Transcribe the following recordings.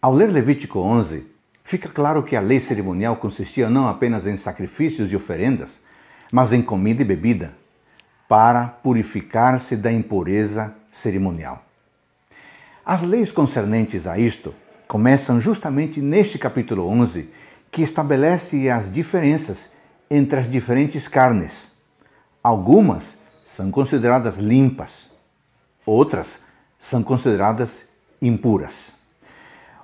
Ao ler Levítico 11, fica claro que a lei cerimonial consistia não apenas em sacrifícios e oferendas, mas em comida e bebida, para purificar-se da impureza cerimonial. As leis concernentes a isto começam justamente neste capítulo 11, que estabelece as diferenças entre as diferentes carnes. Algumas são consideradas limpas, outras são consideradas impuras.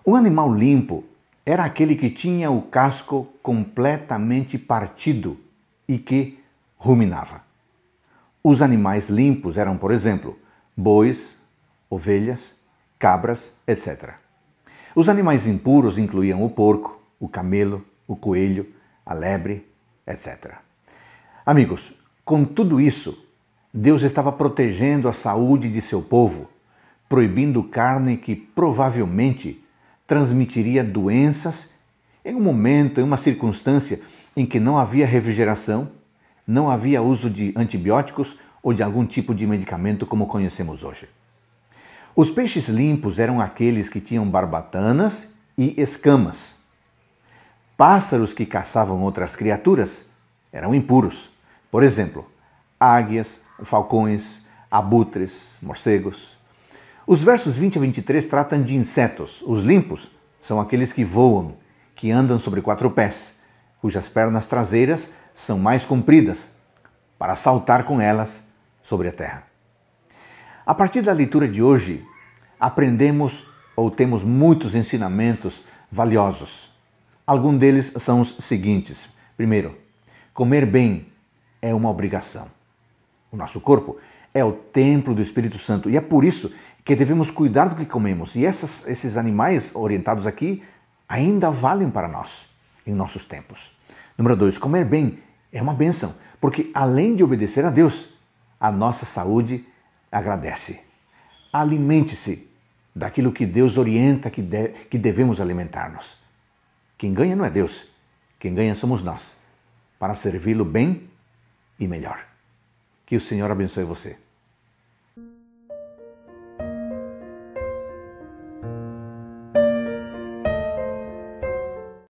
O animal limpo era aquele que tinha o casco completamente partido e que ruminava. Os animais limpos eram, por exemplo, bois, ovelhas, cabras, etc. Os animais impuros incluíam o porco, o camelo, o coelho, a lebre, etc. Amigos, com tudo isso, Deus estava protegendo a saúde de seu povo, proibindo carne que provavelmente transmitiria doenças em um momento, em uma circunstância em que não havia refrigeração, não havia uso de antibióticos ou de algum tipo de medicamento como conhecemos hoje. Os peixes limpos eram aqueles que tinham barbatanas e escamas. Pássaros que caçavam outras criaturas eram impuros. Por exemplo, águias, falcões, abutres, morcegos. Os versos 20 a 23 tratam de insetos. Os limpos são aqueles que voam, que andam sobre quatro pés, cujas pernas traseiras são mais compridas, para saltar com elas sobre a terra. A partir da leitura de hoje, aprendemos ou temos muitos ensinamentos valiosos. Alguns deles são os seguintes. Primeiro, comer bem é uma obrigação. O nosso corpo é o templo do Espírito Santo e é por isso que devemos cuidar do que comemos. E essas, esses animais orientados aqui ainda valem para nós em nossos tempos. Número dois, comer bem é uma bênção, porque além de obedecer a Deus, a nossa saúde agradece. Alimente-se daquilo que Deus orienta que, de, que devemos alimentar-nos. Quem ganha não é Deus, quem ganha somos nós, para servi-lo bem e melhor. Que o Senhor abençoe você.